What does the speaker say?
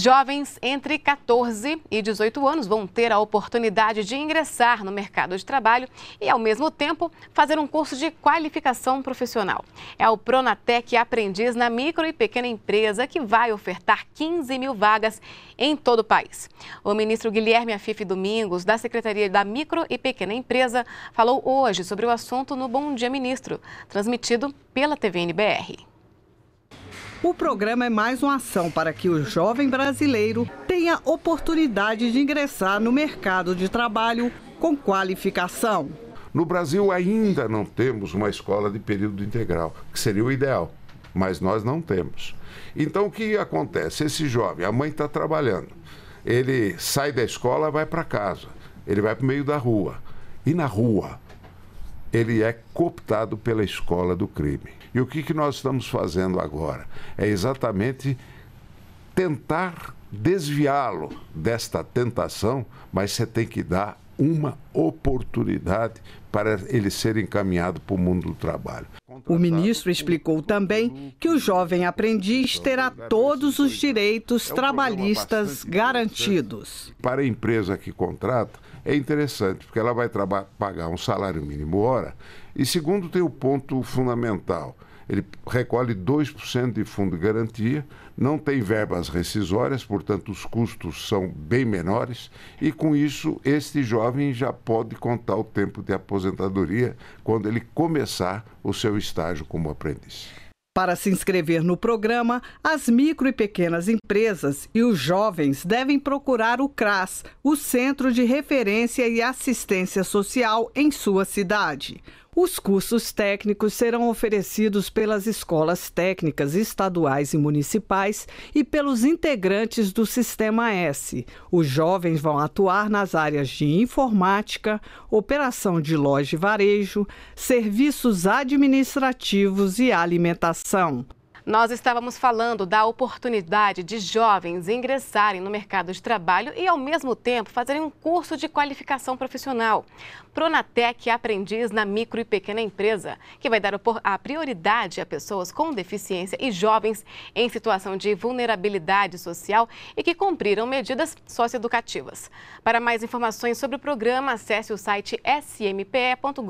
Jovens entre 14 e 18 anos vão ter a oportunidade de ingressar no mercado de trabalho e, ao mesmo tempo, fazer um curso de qualificação profissional. É o Pronatec Aprendiz na Micro e Pequena Empresa que vai ofertar 15 mil vagas em todo o país. O ministro Guilherme Afife Domingos, da Secretaria da Micro e Pequena Empresa, falou hoje sobre o assunto no Bom Dia Ministro, transmitido pela TVNBR. O programa é mais uma ação para que o jovem brasileiro tenha oportunidade de ingressar no mercado de trabalho com qualificação. No Brasil ainda não temos uma escola de período integral, que seria o ideal, mas nós não temos. Então o que acontece? Esse jovem, a mãe está trabalhando, ele sai da escola, vai para casa, ele vai para o meio da rua. E na rua, ele é cooptado pela escola do crime. E o que, que nós estamos fazendo agora? É exatamente tentar desviá-lo desta tentação, mas você tem que dar uma oportunidade para ele ser encaminhado para o mundo do trabalho. O ministro explicou também que o jovem aprendiz terá todos os direitos é trabalhistas garantidos. Para a empresa que contrata, é interessante, porque ela vai pagar um salário mínimo hora. E segundo, tem o ponto fundamental ele recolhe 2% de fundo de garantia, não tem verbas rescisórias, portanto, os custos são bem menores, e com isso, este jovem já pode contar o tempo de aposentadoria quando ele começar o seu estágio como aprendiz. Para se inscrever no programa, as micro e pequenas empresas e os jovens devem procurar o CRAS, o Centro de Referência e Assistência Social, em sua cidade. Os cursos técnicos serão oferecidos pelas escolas técnicas estaduais e municipais e pelos integrantes do Sistema S. Os jovens vão atuar nas áreas de informática, operação de loja e varejo, serviços administrativos e alimentação. Nós estávamos falando da oportunidade de jovens ingressarem no mercado de trabalho e, ao mesmo tempo, fazerem um curso de qualificação profissional. Pronatec Aprendiz na Micro e Pequena Empresa, que vai dar a prioridade a pessoas com deficiência e jovens em situação de vulnerabilidade social e que cumpriram medidas socioeducativas. Para mais informações sobre o programa, acesse o site smpe.gov.br.